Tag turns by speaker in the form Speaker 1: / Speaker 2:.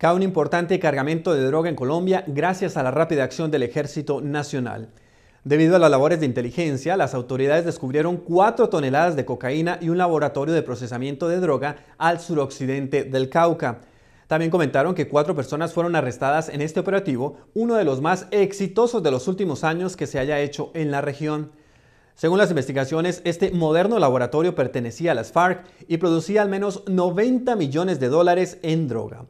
Speaker 1: Cae un importante cargamento de droga en Colombia gracias a la rápida acción del Ejército Nacional. Debido a las labores de inteligencia, las autoridades descubrieron 4 toneladas de cocaína y un laboratorio de procesamiento de droga al suroccidente del Cauca. También comentaron que cuatro personas fueron arrestadas en este operativo, uno de los más exitosos de los últimos años que se haya hecho en la región. Según las investigaciones, este moderno laboratorio pertenecía a las FARC y producía al menos 90 millones de dólares en droga.